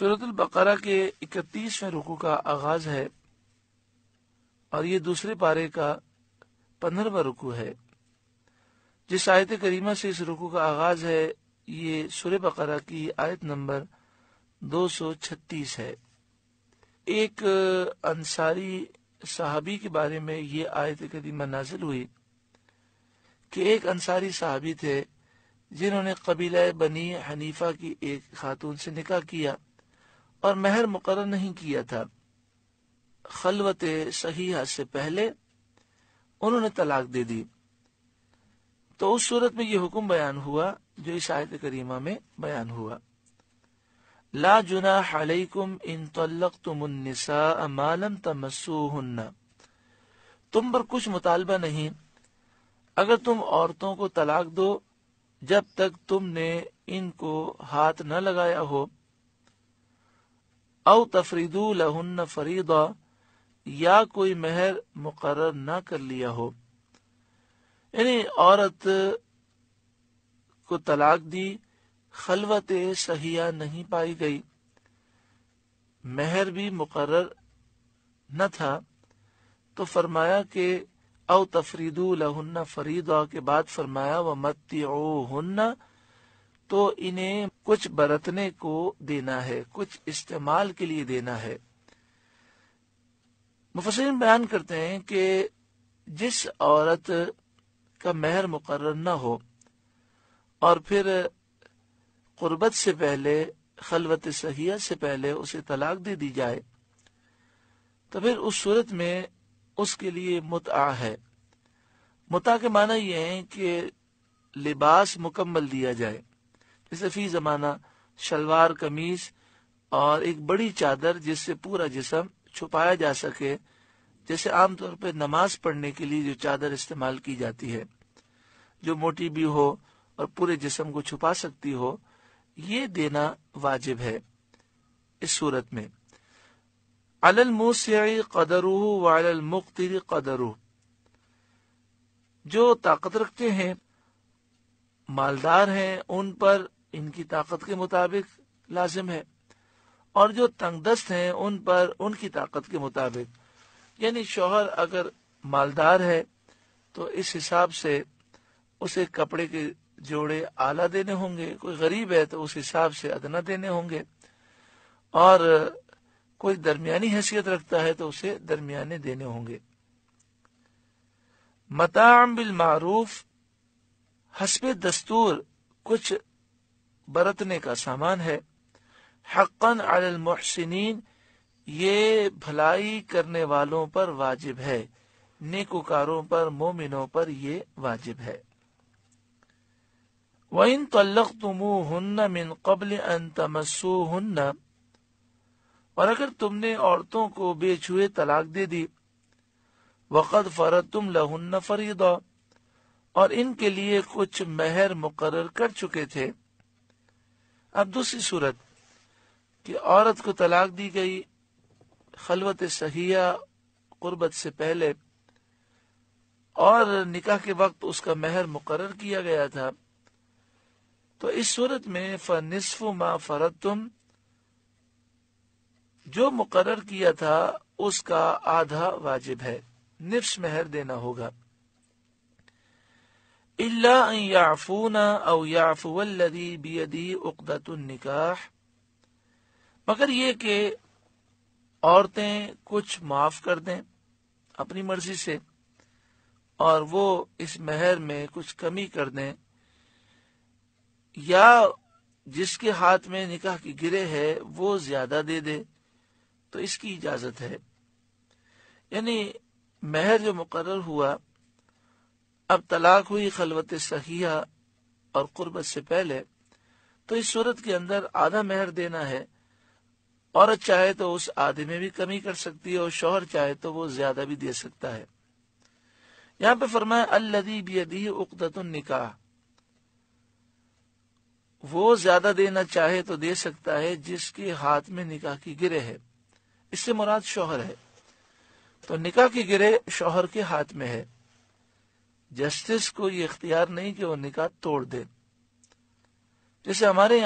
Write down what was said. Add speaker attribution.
Speaker 1: सूरत बकरा के इकतीसवें रुकू का आगाज है और ये दूसरे पारे का पंद्रहवा रुकू है जिस आयत करीमा से इस रुकू का आगाज है ये सूर्य बकरा की आयत नंबर 236 है एक अंसारी साहबी के बारे में ये आयत करीमा नाजिल हुई कि एक अंसारी साहबी थे जिन्होंने कबीला बनी हनीफा की एक खातून से निकाह किया और मेहर मुकर नहीं किया था खलवत सहीहा से पहले उन्होंने तलाक दे दी तो उस सूरत में यह हुक्म बयान हुआ जो इस आयत करीमा में बयान हुआ ला जुना अलैकुम इन तल्लक तुमनिसालम तमसुन्ना तुम पर कुछ मुतालबा नहीं अगर तुम औरतों को तलाक दो जब तक तुमने इनको हाथ न लगाया हो औ तफरीदू लहन फरीदा या कोई मेहर मुकर ना कर लिया हो यानी औरत को तलाक दी खलवत सहिया नहीं पाई गई मेहर भी मुकर न था तो फरमाया कि औ तफरीदू लहन्ना फरीदा के बाद फरमाया व मत्ती हन्ना तो इन्हें कुछ बरतने को देना है कुछ इस्तेमाल के लिए देना है मुफसरिन बयान करते हैं कि जिस औरत का मेहर मुकर न हो और फिर कुर्बत से पहले खलवत सहिया से पहले उसे तलाक दे दी जाए तो फिर उस सूरत में उसके लिए मुता है मुता के माना यह है कि लिबास मुकम्मल दिया जाए जैसे फी जमाना शलवार कमीज और एक बड़ी चादर जिससे पूरा जिसम छुपाया जा सके जैसे आमतौर पर नमाज पढ़ने के लिए जो चादर इस्तेमाल की जाती है जो मोटी भी हो और पूरे जिसम को छुपा सकती हो ये देना वाजिब है इस सूरत में अलल मुसी कदरूह वाल मुख्तर जो ताकत रखते हैं मालदार हैं उन पर इनकी ताकत के मुताबिक लाजिम है और जो तंगदस्त हैं उन पर उनकी ताकत के मुताबिक यानी शोहर अगर मालदार है तो इस हिसाब से उसे कपड़े के जोड़े आला देने होंगे कोई गरीब है तो उस हिसाब से अदना देने होंगे और कोई दरमियानी हैसियत रखता है तो उसे दरमियाने देने होंगे मताम बिल मारूफ हसब दस्तूर कुछ बरतने का सामान है हक्कन अलमोहसिन ये भलाई करने वालों पर वाजिब है नेकुकारों पर मोमिनों पर ये वाजिब है वइन तल्लक तुमूहन्न मिन कबल अन तमसूहन्न और अगर तुमने औरतों को बेच हुए तलाक दे दी वक़द फ़रत तुम लहुन्न फरीदा और इनके लिए कुछ मेहर मुकर कर चुके थे अब दूसरी सूरत कि औरत को तलाक दी गई खलवत सहिया कुर्बत से पहले और निकाह के वक्त उसका मेहर मुकर किया गया था तो इस सूरत में फनसफ मा फरत तुम जो मुकर किया था उसका आधा वाजिब है निफ्स मेहर देना होगा याफूना और याफुल्लदी बियदी मगर ये कि औरतें कुछ माफ कर दें अपनी मर्जी से और वो इस महर में कुछ कमी कर दें या जिसके हाथ में निकाह की गिरे है वो ज्यादा दे दे तो इसकी इजाजत है यानी महर जो मुकर हुआ अब तलाक हुई खलवत सहिया और कुर्बत से पहले तो इस सूरत के अंदर आधा मेहर देना है औरत चाहे तो उस आधे में भी कमी कर सकती है और शोहर चाहे तो वो ज्यादा भी दे सकता है यहाँ पे फरमाए अल्लदी उकदत निकाह वो ज्यादा देना चाहे तो दे सकता है जिसके हाथ में निकाह की गिरे है इससे मुराद शोहर है तो निकाह की गिरे शोहर के हाथ में है जस्टिस को ये इख्तियार नहीं कि वो निकाह तोड़ दे जैसे हमारे